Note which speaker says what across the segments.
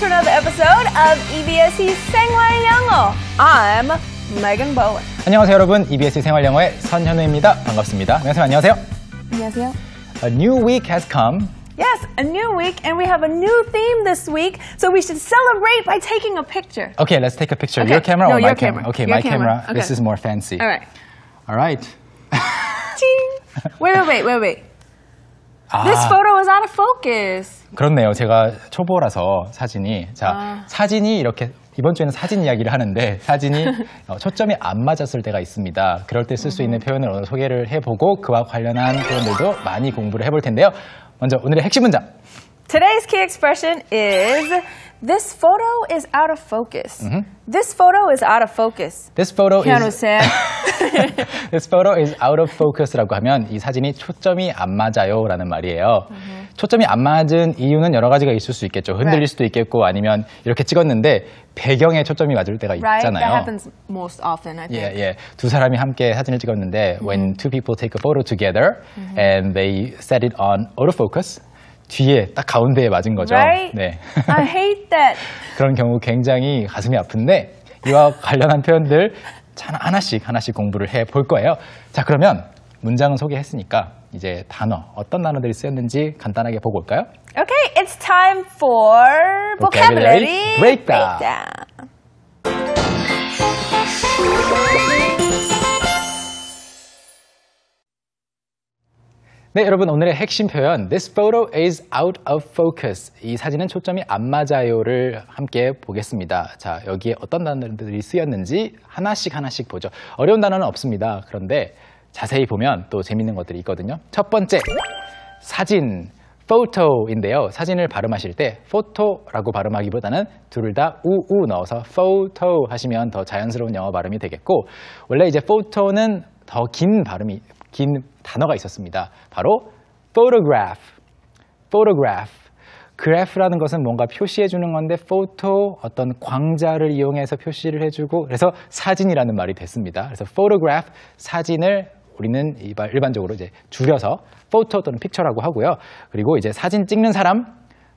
Speaker 1: back to another episode of EBS 생활 i I'm Megan Bowen. 안녕하세요 여러분. EBS 생활 영어의 선현우입니다. 반갑습니다. 선생님 안녕하세요. 안녕하세요. A new week has come. Yes, a new week, and we have a new theme this week, so we should celebrate by taking a picture. Okay, let's take a picture. Okay. Your camera no, or my camera? camera? Okay, your my camera. camera. Okay. This is more fancy. All right. All right. wait, wait, wait, wait, wait. 아. This photo is out of focus. 그렇네요. 제가 초보라서 사진이 자 아. 사진이 이렇게 이번 주에는 사진 이야기를 하는데 사진이 어, 초점이 안 맞았을 때가 있습니다. 그럴 때 쓸 수 있는 표현을 오늘 소개를 해보고 그와 관련한 표현들도 많이 공부를 해볼 텐데요. 먼저 오늘의 핵심 문장. Today's key expression is This photo is out of focus. Mm -hmm. This photo is out of focus. This photo is This photo is out of focus라고 하면 이 사진이 초점이 안 맞아요라는 말이에요. Mm -hmm. 초점이 안 맞은 이유는 여러 가지가 있을 수 있겠죠. 흔들릴 right. 수도 있겠고 아니면 이렇게 찍었는데 배경에 초점이 맞을 때가 있잖아요. Right. That happens most often, I think. 예, 예. 두 사람이 함께 사진을 찍었는데 mm -hmm. when two people take a photo together and they set it on autofocus 뒤에 딱 가운데에 맞은 거죠. Right? 네. I hate that. 그런 경우 굉장히 가슴이 아픈데 이와 관련한 표현들 하나씩 하나씩 공부를 해볼 거예요. 자 그러면 문장은 소개했으니까 이제 단어 어떤 단어들이 쓰였는지 간단하게 보고 올까요? Okay, it's time for vocabulary, vocabulary breakdown. breakdown. 네, 여러분 오늘의 핵심 표현 This photo is out of focus. 이 사진은 초점이 안 맞아요를 함께 보겠습니다. 자, 여기에 어떤 단어들이 쓰였는지 하나씩 하나씩 보죠. 어려운 단어는 없습니다. 그런데 자세히 보면 또 재밌는 것들이 있거든요. 첫 번째, 사진. photo인데요. 사진을 발음하실 때 photo라고 발음하기보다는 둘 다 우우 넣어서 photo 하시면 더 자연스러운 영어 발음이 되겠고 원래 이제 photo는 더 긴 발음이 긴 단어가 있었습니다. 바로 photograph. photograph. 그래프라는 것은 뭔가 표시해 주는 건데 photo 어떤 광자를 이용해서 표시를 해 주고 그래서 사진이라는 말이 됐습니다. 그래서 photograph 사진을 우리는 일반적으로 이제 줄여서 photo 또는 picture라고 하고요. 그리고 이제 사진 찍는 사람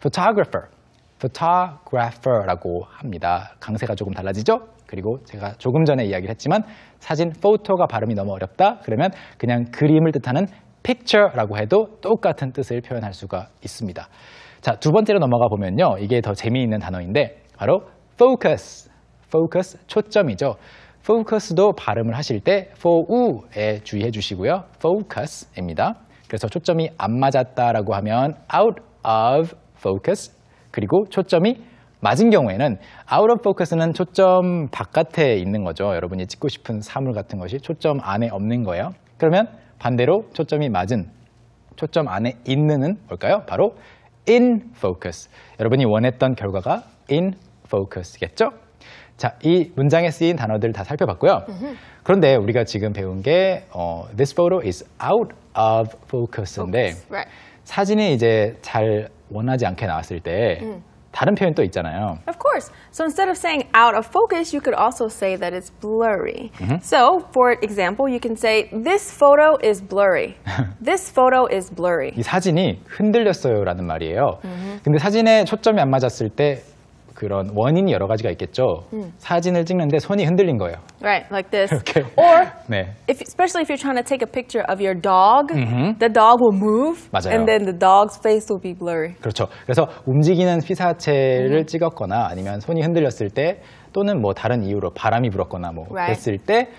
Speaker 1: photographer. photographer라고 합니다. 강세가 조금 달라지죠? 그리고 제가 조금 전에 이야기를 했지만 사진 photo가 발음이 너무 어렵다 그러면 그냥 그림을 뜻하는 picture라고 해도 똑같은 뜻을 표현할 수가 있습니다. 자, 두 번째로 넘어가 보면요. 이게 더 재미있는 단어인데 바로 focus. focus 초점이죠. focus도 발음을 하실 때 foru에 주의해 주시고요. focus입니다. 그래서 초점이 안 맞았다라고 하면 out of focus 그리고 초점이 맞은 경우에는 아웃 오브 포커스는 초점 바깥에 있는 거죠. 여러분이 찍고 싶은 사물 같은 것이 초점 안에 없는 거예요. 그러면 반대로 초점이 맞은 초점 안에 있는은 뭘까요? 바로 in focus. 여러분이 원했던 결과가 in focus겠죠? 자, 이 문장에 쓰인 단어들을 다 살펴봤고요. 그런데 우리가 지금 배운 게 어, this photo is out of focus인데 focus. right. 사진이 이제 잘 원하지 않게 나왔을 때 음. 다른 표현 또 있잖아요. Of course. So instead of saying out of focus, you could also say that it's blurry. Mm -hmm. So, for example, you can say this photo is blurry. this photo is blurry. 이 사진이 흔들렸어요라는 말이에요. Mm -hmm. 근데 사진에 초점이 안 맞았을 때 그런 원인이 여러 가지가 있겠죠. 음. 사진을 찍는데 손이 흔들린 거예요. Right, like this. 이렇게. Or, 네. if, especially if you're trying to take a picture of your dog, 음흠. the dog will move, 맞아요. and then the dog's face will be blurry. 그렇죠. 그래서 움직이는 피사체를 음. 찍었거나 아니면 손이 흔들렸을 때 또는 뭐 다른 이유로 바람이 불었거나 뭐 right. 됐을 때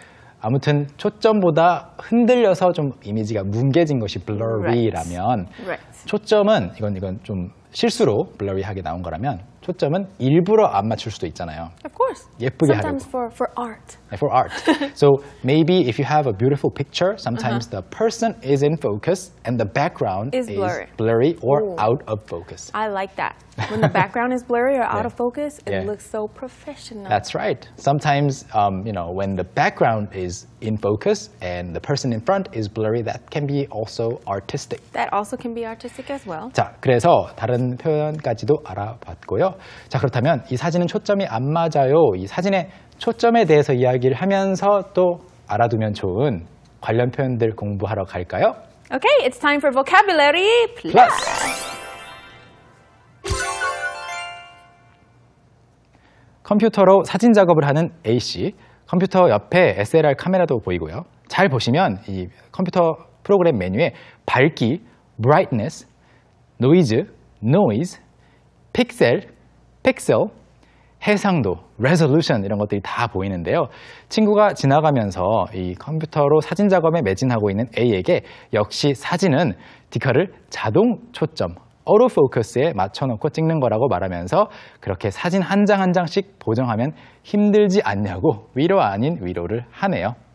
Speaker 1: 아무튼 초점보다 흔들려서 좀 이미지가 뭉개진 것이 blurry라면 right. right. 초점은 이건 이건 좀 실수로 blurry하게 나온 거라면 초점은 일부러 안 맞출 수도 있잖아요. Of course. 예쁘게 sometimes 하려고. for for art. Yeah, for art. so maybe if you have a beautiful picture, sometimes uh -huh. the person is in focus and the background is blurry, blurry or Ooh. out of focus. I like that. When the background is blurry or out yeah. of focus, it yeah. looks so professional. That's right. Sometimes um, you know when the background is in focus and the person in front is blurry, that can be also artistic. That also can be artistic as well. 자, 그래서 다른 표현까지도 알아봤고요. 자 그렇다면 이 사진은 초점이 안 맞아요. 이 사진의 초점에 대해서 이야기를 하면서 또 알아두면 좋은 관련 표현들 공부하러 갈까요? Okay, it's time for vocabulary plus. 컴퓨터로 사진 작업을 하는 A씨. 컴퓨터 옆에 SLR 카메라도 보이고요. 잘 보시면 이 컴퓨터 프로그램 메뉴에 밝기, brightness, noise, noise, 픽셀, 픽셀, 해상도, r e s o 이런 것들이 다 보이는데요. 친구가 지나가면서 이 컴퓨터로 사진 작업에 매진하고 있는 A에게 역시 사진은 디카를 자동 초점, 어로포 o 스에 맞춰놓고 찍는 거라고 말하면서 그렇게 사진 한 장 한 장씩 보정하면 힘들지 않냐고 위로 아닌 위로를 하네요.